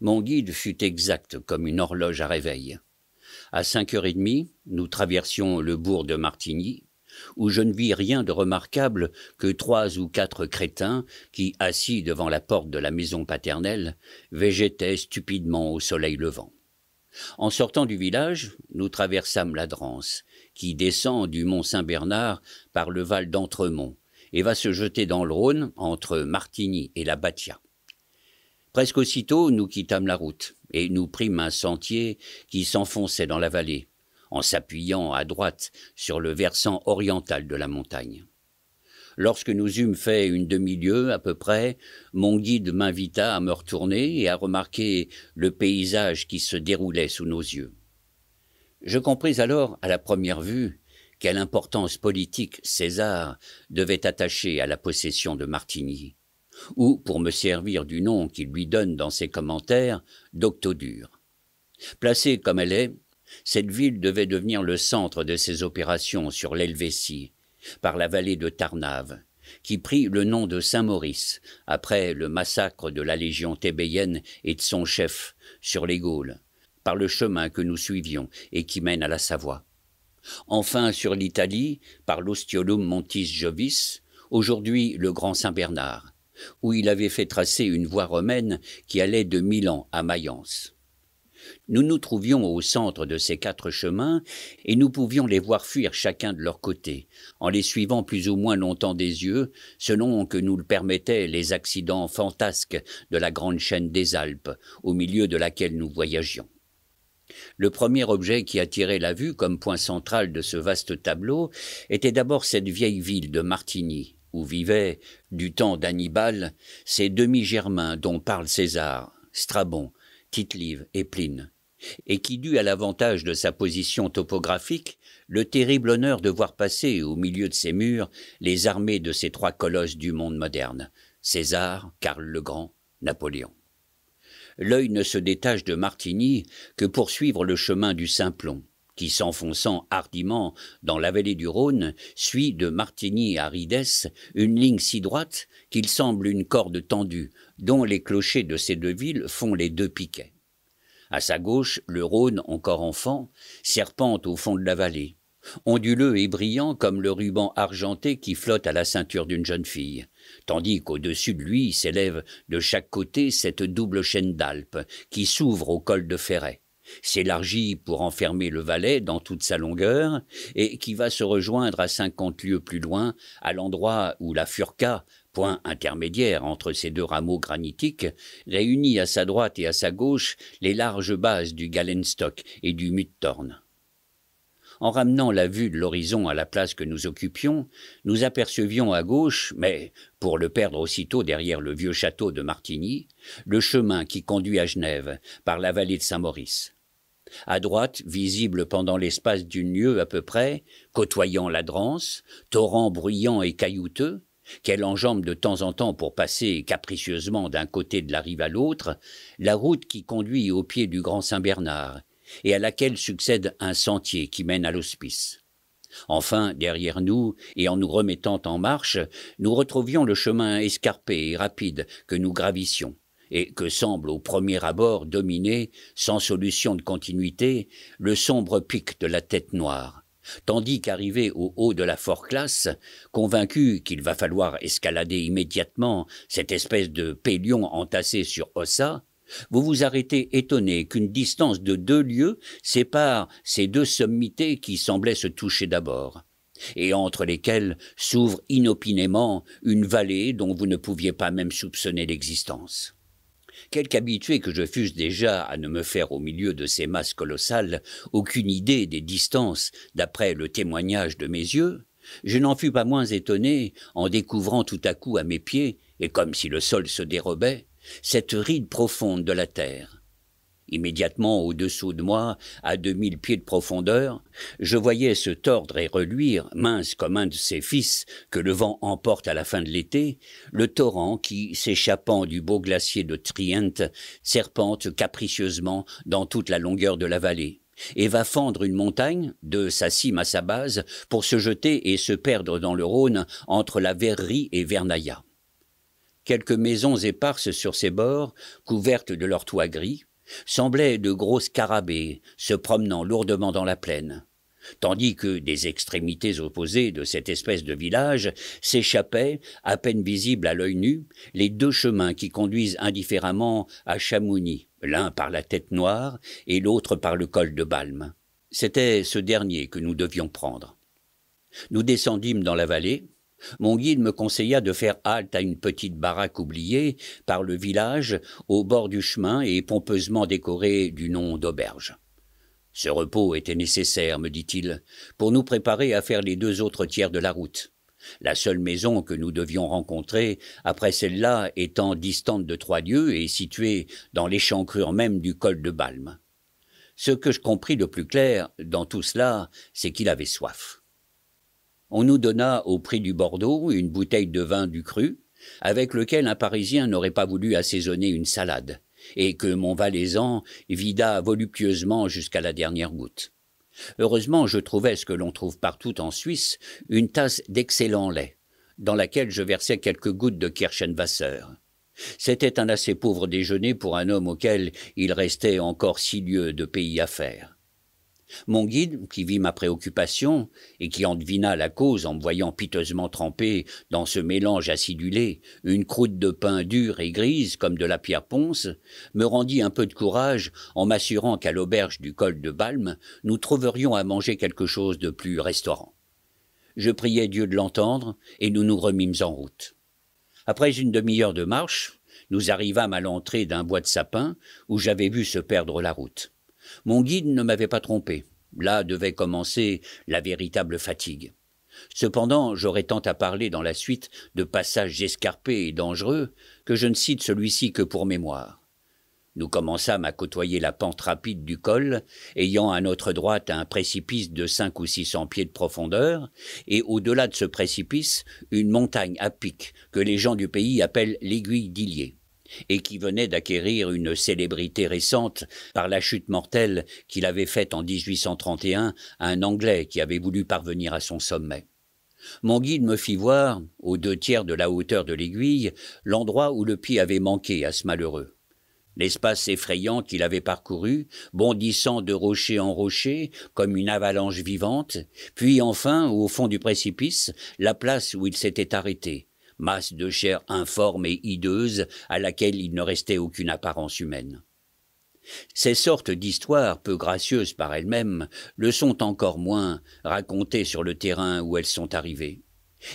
Mon guide fut exact comme une horloge à réveil. À cinq heures et demie, nous traversions le bourg de Martigny, où je ne vis rien de remarquable que trois ou quatre crétins qui, assis devant la porte de la maison paternelle, végétaient stupidement au soleil levant. En sortant du village, nous traversâmes la Dranse, qui descend du mont Saint-Bernard par le val d'Entremont et va se jeter dans le Rhône entre Martigny et la Batia. Presque aussitôt, nous quittâmes la route et nous prîmes un sentier qui s'enfonçait dans la vallée, en s'appuyant à droite sur le versant oriental de la montagne. Lorsque nous eûmes fait une demi-lieue à peu près, mon guide m'invita à me retourner et à remarquer le paysage qui se déroulait sous nos yeux. Je compris alors, à la première vue, quelle importance politique César devait attacher à la possession de Martigny ou, pour me servir du nom qu'il lui donne dans ses commentaires, d'octodur Placée comme elle est, cette ville devait devenir le centre de ses opérations sur l'Helvétie, par la vallée de Tarnave, qui prit le nom de Saint-Maurice, après le massacre de la légion Thébéienne et de son chef, sur les Gaules, par le chemin que nous suivions et qui mène à la Savoie. Enfin sur l'Italie, par l'Ostiolum Montis Jovis, aujourd'hui le Grand Saint-Bernard, où il avait fait tracer une voie romaine qui allait de Milan à Mayence. Nous nous trouvions au centre de ces quatre chemins, et nous pouvions les voir fuir chacun de leur côté, en les suivant plus ou moins longtemps des yeux, selon que nous le permettaient les accidents fantasques de la grande chaîne des Alpes, au milieu de laquelle nous voyagions. Le premier objet qui attirait la vue comme point central de ce vaste tableau était d'abord cette vieille ville de Martigny, où vivaient, du temps d'Hannibal, ces demi-germains dont parlent César, Strabon, tite et Pline, et qui dû à l'avantage de sa position topographique le terrible honneur de voir passer au milieu de ses murs les armées de ces trois colosses du monde moderne, César, Karl le Grand, Napoléon. L'œil ne se détache de Martigny que pour suivre le chemin du saint Simplon, qui, s'enfonçant hardiment dans la vallée du Rhône, suit de Martigny à Ridès une ligne si droite qu'il semble une corde tendue, dont les clochers de ces deux villes font les deux piquets. À sa gauche, le Rhône, encore enfant, serpente au fond de la vallée, onduleux et brillant comme le ruban argenté qui flotte à la ceinture d'une jeune fille, tandis qu'au-dessus de lui s'élève de chaque côté cette double chaîne d'Alpes qui s'ouvre au col de Ferret s'élargit pour enfermer le Valais dans toute sa longueur, et qui va se rejoindre à cinquante lieues plus loin, à l'endroit où la Furca, point intermédiaire entre ces deux rameaux granitiques, réunit à sa droite et à sa gauche les larges bases du Galenstock et du Muttorn. En ramenant la vue de l'horizon à la place que nous occupions, nous apercevions à gauche, mais pour le perdre aussitôt derrière le vieux château de Martigny, le chemin qui conduit à Genève par la vallée de Saint-Maurice. À droite, visible pendant l'espace d'une lieue à peu près, côtoyant la Drance, torrent bruyant et caillouteux, qu'elle enjambe de temps en temps pour passer capricieusement d'un côté de la rive à l'autre, la route qui conduit au pied du Grand Saint-Bernard, et à laquelle succède un sentier qui mène à l'hospice. Enfin, derrière nous, et en nous remettant en marche, nous retrouvions le chemin escarpé et rapide que nous gravissions et que semble au premier abord dominer, sans solution de continuité, le sombre pic de la tête noire. Tandis qu'arrivé au haut de la forclasse, convaincu qu'il va falloir escalader immédiatement cette espèce de pélion entassé sur ossa, vous vous arrêtez étonné qu'une distance de deux lieues sépare ces deux sommités qui semblaient se toucher d'abord, et entre lesquelles s'ouvre inopinément une vallée dont vous ne pouviez pas même soupçonner l'existence quelque habitué que je fusse déjà à ne me faire au milieu de ces masses colossales aucune idée des distances d'après le témoignage de mes yeux, je n'en fus pas moins étonné en découvrant tout à coup à mes pieds, et comme si le sol se dérobait, cette ride profonde de la terre, Immédiatement au-dessous de moi, à deux mille pieds de profondeur, je voyais se tordre et reluire, mince comme un de ses fils que le vent emporte à la fin de l'été, le torrent qui, s'échappant du beau glacier de Trient serpente capricieusement dans toute la longueur de la vallée et va fendre une montagne, de sa cime à sa base, pour se jeter et se perdre dans le Rhône entre la Verrerie et Vernaya. Quelques maisons éparses sur ses bords, couvertes de leurs toits gris, semblaient de grosses carabées se promenant lourdement dans la plaine, tandis que des extrémités opposées de cette espèce de village s'échappaient, à peine visibles à l'œil nu, les deux chemins qui conduisent indifféremment à Chamouni, l'un par la tête noire et l'autre par le col de Balme. C'était ce dernier que nous devions prendre. Nous descendîmes dans la vallée, mon guide me conseilla de faire halte à une petite baraque oubliée par le village au bord du chemin et pompeusement décorée du nom d'auberge. Ce repos était nécessaire, me dit-il, pour nous préparer à faire les deux autres tiers de la route. La seule maison que nous devions rencontrer, après celle-là, étant distante de trois lieues et située dans l'échancrure même du col de Balme. Ce que je compris de plus clair dans tout cela, c'est qu'il avait soif on nous donna au prix du Bordeaux une bouteille de vin du cru, avec lequel un Parisien n'aurait pas voulu assaisonner une salade, et que mon Valaisan vida voluptueusement jusqu'à la dernière goutte. Heureusement, je trouvais ce que l'on trouve partout en Suisse, une tasse d'excellent lait, dans laquelle je versais quelques gouttes de Kirschenwasser. C'était un assez pauvre déjeuner pour un homme auquel il restait encore six lieues de pays à faire. Mon guide, qui vit ma préoccupation, et qui en devina la cause en me voyant piteusement trempé dans ce mélange acidulé, une croûte de pain dure et grise comme de la pierre ponce, me rendit un peu de courage en m'assurant qu'à l'auberge du col de Balme, nous trouverions à manger quelque chose de plus restaurant. Je priai Dieu de l'entendre, et nous nous remîmes en route. Après une demi-heure de marche, nous arrivâmes à l'entrée d'un bois de sapin où j'avais vu se perdre la route. Mon guide ne m'avait pas trompé. Là devait commencer la véritable fatigue. Cependant, j'aurais tant à parler dans la suite de passages escarpés et dangereux que je ne cite celui-ci que pour mémoire. Nous commençâmes à côtoyer la pente rapide du col, ayant à notre droite un précipice de cinq ou six cents pieds de profondeur, et au-delà de ce précipice, une montagne à pic que les gens du pays appellent l'aiguille d'Illier et qui venait d'acquérir une célébrité récente par la chute mortelle qu'il avait faite en 1831 à un Anglais qui avait voulu parvenir à son sommet. Mon guide me fit voir, aux deux tiers de la hauteur de l'aiguille, l'endroit où le pied avait manqué à ce malheureux. L'espace effrayant qu'il avait parcouru, bondissant de rocher en rocher, comme une avalanche vivante, puis enfin, au fond du précipice, la place où il s'était arrêté, masse de chair informe et hideuse à laquelle il ne restait aucune apparence humaine. Ces sortes d'histoires, peu gracieuses par elles-mêmes, le sont encore moins racontées sur le terrain où elles sont arrivées.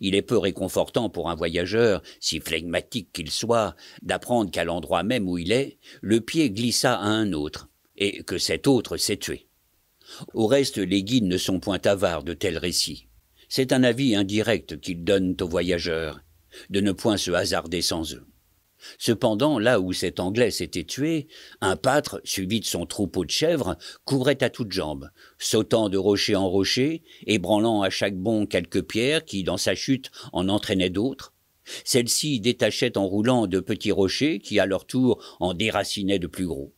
Il est peu réconfortant pour un voyageur, si flegmatique qu'il soit, d'apprendre qu'à l'endroit même où il est, le pied glissa à un autre, et que cet autre s'est tué. Au reste, les guides ne sont point avares de tels récits. C'est un avis indirect qu'ils donnent aux voyageurs, de ne point se hasarder sans eux. Cependant, là où cet Anglais s'était tué, un pâtre, suivi de son troupeau de chèvres, courait à toutes jambes, sautant de rocher en rocher, ébranlant à chaque bond quelques pierres qui, dans sa chute, en entraînaient d'autres. Celles-ci détachaient en roulant de petits rochers qui, à leur tour, en déracinaient de plus gros.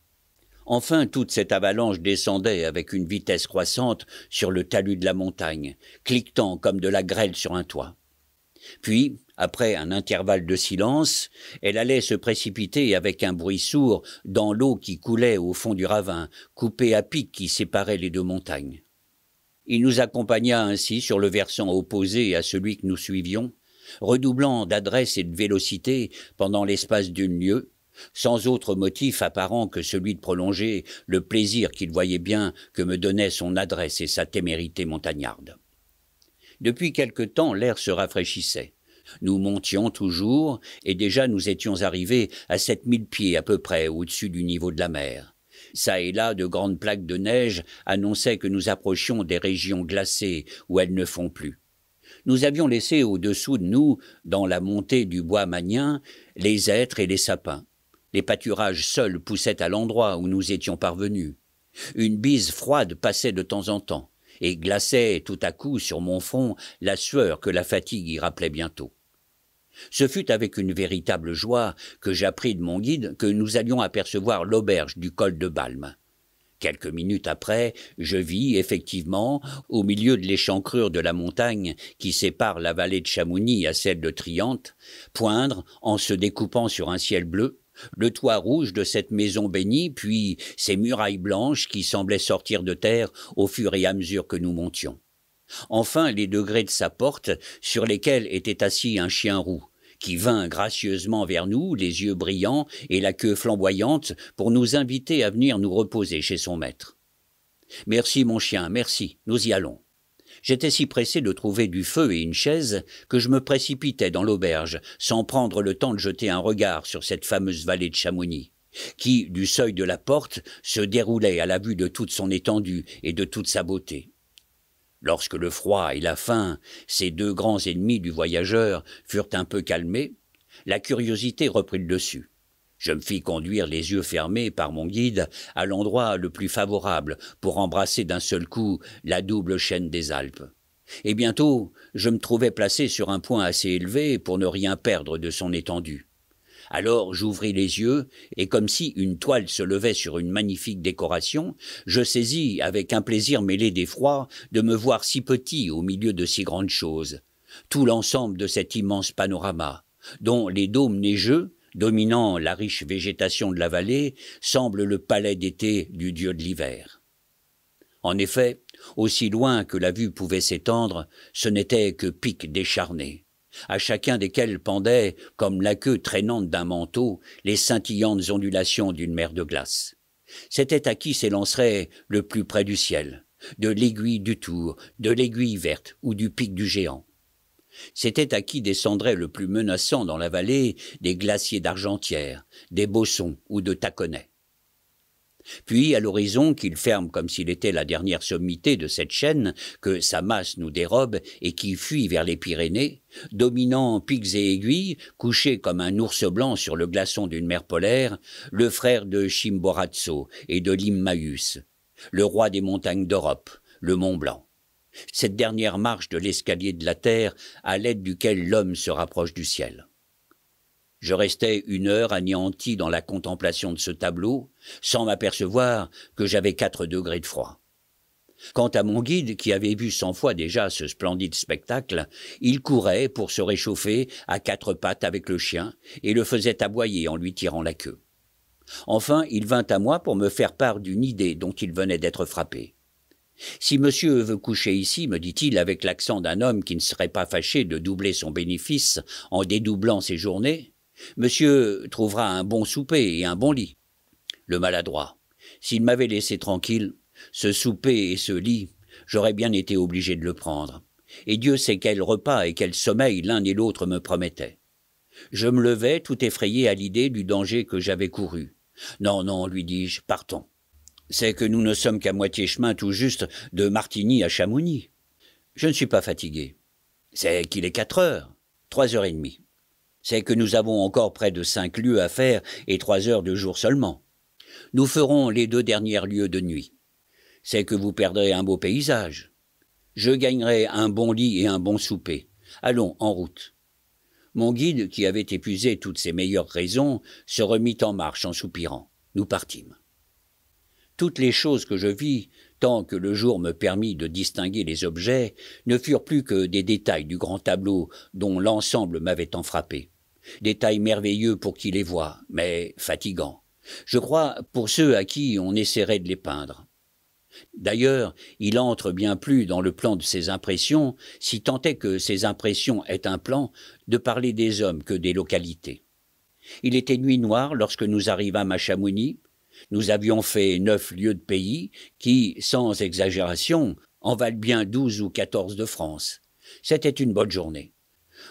Enfin, toute cette avalanche descendait avec une vitesse croissante sur le talus de la montagne, cliquetant comme de la grêle sur un toit. Puis, après un intervalle de silence, elle allait se précipiter avec un bruit sourd dans l'eau qui coulait au fond du ravin, coupée à pic qui séparait les deux montagnes. Il nous accompagna ainsi sur le versant opposé à celui que nous suivions, redoublant d'adresse et de vélocité pendant l'espace d'une lieue, sans autre motif apparent que celui de prolonger le plaisir qu'il voyait bien que me donnait son adresse et sa témérité montagnarde. Depuis quelque temps, l'air se rafraîchissait. Nous montions toujours, et déjà nous étions arrivés à sept mille pieds à peu près au-dessus du niveau de la mer. Ça et là, de grandes plaques de neige annonçaient que nous approchions des régions glacées où elles ne font plus. Nous avions laissé au-dessous de nous, dans la montée du bois magnien, les êtres et les sapins. Les pâturages seuls poussaient à l'endroit où nous étions parvenus. Une bise froide passait de temps en temps et glaçait tout à coup sur mon front la sueur que la fatigue y rappelait bientôt. Ce fut avec une véritable joie que j'appris de mon guide que nous allions apercevoir l'auberge du col de Balme. Quelques minutes après, je vis effectivement, au milieu de l'échancrure de la montagne qui sépare la vallée de Chamouni à celle de Triante, poindre, en se découpant sur un ciel bleu, le toit rouge de cette maison bénie, puis ses murailles blanches qui semblaient sortir de terre au fur et à mesure que nous montions. Enfin les degrés de sa porte, sur lesquels était assis un chien roux, qui vint gracieusement vers nous, les yeux brillants et la queue flamboyante, pour nous inviter à venir nous reposer chez son maître. Merci mon chien, merci, nous y allons. J'étais si pressé de trouver du feu et une chaise que je me précipitais dans l'auberge, sans prendre le temps de jeter un regard sur cette fameuse vallée de Chamonix, qui, du seuil de la porte, se déroulait à la vue de toute son étendue et de toute sa beauté. Lorsque le froid et la faim, ces deux grands ennemis du voyageur, furent un peu calmés, la curiosité reprit le dessus. Je me fis conduire les yeux fermés par mon guide à l'endroit le plus favorable pour embrasser d'un seul coup la double chaîne des Alpes. Et bientôt, je me trouvais placé sur un point assez élevé pour ne rien perdre de son étendue. Alors j'ouvris les yeux, et comme si une toile se levait sur une magnifique décoration, je saisis, avec un plaisir mêlé d'effroi, de me voir si petit au milieu de si grandes choses. Tout l'ensemble de cet immense panorama, dont les dômes neigeux, dominant la riche végétation de la vallée, semble le palais d'été du dieu de l'hiver. En effet, aussi loin que la vue pouvait s'étendre, ce n'était que pics décharnés, à chacun desquels pendaient, comme la queue traînante d'un manteau, les scintillantes ondulations d'une mer de glace. C'était à qui s'élancerait le plus près du ciel, de l'aiguille du tour, de l'aiguille verte ou du pic du géant. C'était à qui descendrait le plus menaçant dans la vallée des glaciers d'Argentière, des Bossons ou de Taconnais. Puis, à l'horizon, qu'il ferme comme s'il était la dernière sommité de cette chaîne que sa masse nous dérobe et qui fuit vers les Pyrénées, dominant pics et aiguilles, couché comme un ours blanc sur le glaçon d'une mer polaire, le frère de Chimborazo et de l'Immaüs, le roi des montagnes d'Europe, le Mont Blanc cette dernière marche de l'escalier de la terre à l'aide duquel l'homme se rapproche du ciel. Je restai une heure anéanti dans la contemplation de ce tableau, sans m'apercevoir que j'avais quatre degrés de froid. Quant à mon guide, qui avait vu cent fois déjà ce splendide spectacle, il courait pour se réchauffer à quatre pattes avec le chien, et le faisait aboyer en lui tirant la queue. Enfin, il vint à moi pour me faire part d'une idée dont il venait d'être frappé. Si monsieur veut coucher ici, me dit-il avec l'accent d'un homme qui ne serait pas fâché de doubler son bénéfice en dédoublant ses journées, monsieur trouvera un bon souper et un bon lit. Le maladroit. S'il m'avait laissé tranquille, ce souper et ce lit, j'aurais bien été obligé de le prendre. Et Dieu sait quel repas et quel sommeil l'un et l'autre me promettaient. Je me levai tout effrayé à l'idée du danger que j'avais couru. Non, non, lui dis-je, partons c'est que nous ne sommes qu'à moitié chemin tout juste de Martigny à Chamouni. Je ne suis pas fatigué. C'est qu'il est quatre heures, trois heures et demie. C'est que nous avons encore près de cinq lieues à faire et trois heures de jour seulement. Nous ferons les deux dernières lieues de nuit. C'est que vous perdrez un beau paysage. Je gagnerai un bon lit et un bon souper. Allons, en route. Mon guide, qui avait épuisé toutes ses meilleures raisons, se remit en marche en soupirant. Nous partîmes toutes les choses que je vis, tant que le jour me permit de distinguer les objets, ne furent plus que des détails du grand tableau dont l'ensemble m'avait tant frappé. Détails merveilleux pour qui les voit, mais fatigants. Je crois pour ceux à qui on essaierait de les peindre. D'ailleurs, il entre bien plus dans le plan de ses impressions, si tant est que ses impressions aient un plan, de parler des hommes que des localités. Il était nuit noire lorsque nous arrivâmes à Chamonix, nous avions fait neuf lieux de pays qui, sans exagération, en valent bien douze ou quatorze de France. C'était une bonne journée.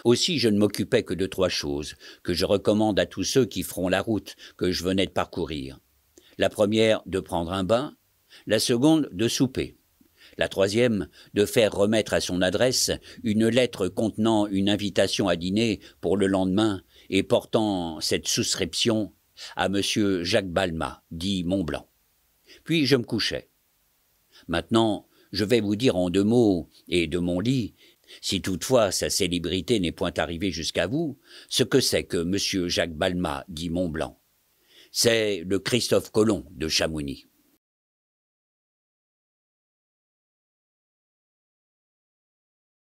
Aussi je ne m'occupais que de trois choses, que je recommande à tous ceux qui feront la route que je venais de parcourir. La première, de prendre un bain, la seconde, de souper. La troisième, de faire remettre à son adresse une lettre contenant une invitation à dîner pour le lendemain et portant cette souscription à M. Jacques Balma, dit Montblanc. Puis je me couchais. Maintenant, je vais vous dire en deux mots, et de mon lit, si toutefois sa célébrité n'est point arrivée jusqu'à vous, ce que c'est que M. Jacques Balma, dit Montblanc. C'est le Christophe Colomb de Chamonix.